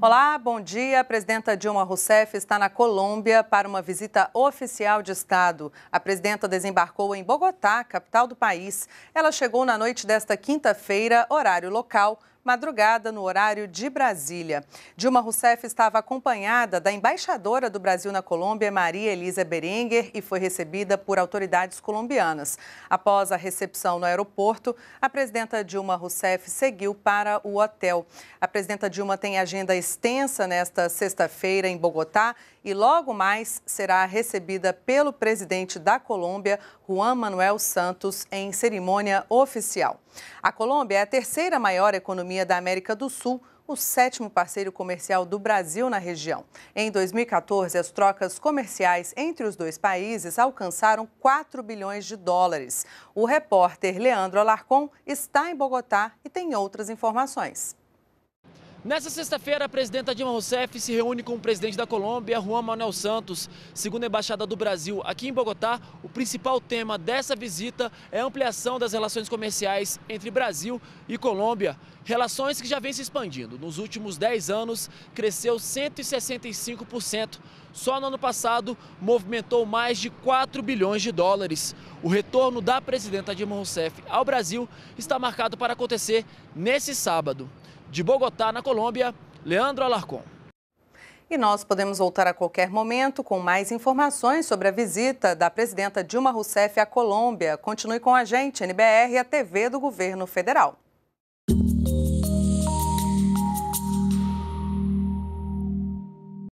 Olá, bom dia. A presidenta Dilma Rousseff está na Colômbia para uma visita oficial de Estado. A presidenta desembarcou em Bogotá, capital do país. Ela chegou na noite desta quinta-feira, horário local, madrugada no horário de Brasília. Dilma Rousseff estava acompanhada da embaixadora do Brasil na Colômbia, Maria Elisa Berenguer, e foi recebida por autoridades colombianas. Após a recepção no aeroporto, a presidenta Dilma Rousseff seguiu para o hotel. A presidenta Dilma tem agenda extensa nesta sexta-feira em Bogotá e logo mais será recebida pelo presidente da Colômbia, Juan Manuel Santos, em cerimônia oficial. A Colômbia é a terceira maior economia Companhia da América do Sul, o sétimo parceiro comercial do Brasil na região. Em 2014, as trocas comerciais entre os dois países alcançaram 4 bilhões de dólares. O repórter Leandro Alarcon está em Bogotá e tem outras informações. Nessa sexta-feira, a presidenta Dilma Rousseff se reúne com o presidente da Colômbia, Juan Manuel Santos. Segundo a Embaixada do Brasil aqui em Bogotá, o principal tema dessa visita é a ampliação das relações comerciais entre Brasil e Colômbia. Relações que já vem se expandindo. Nos últimos 10 anos, cresceu 165%. Só no ano passado, movimentou mais de 4 bilhões de dólares. O retorno da presidenta Dilma Rousseff ao Brasil está marcado para acontecer nesse sábado. De Bogotá, na Colômbia, Leandro Alarcon. E nós podemos voltar a qualquer momento com mais informações sobre a visita da presidenta Dilma Rousseff à Colômbia. Continue com a gente, NBR, a TV do Governo Federal.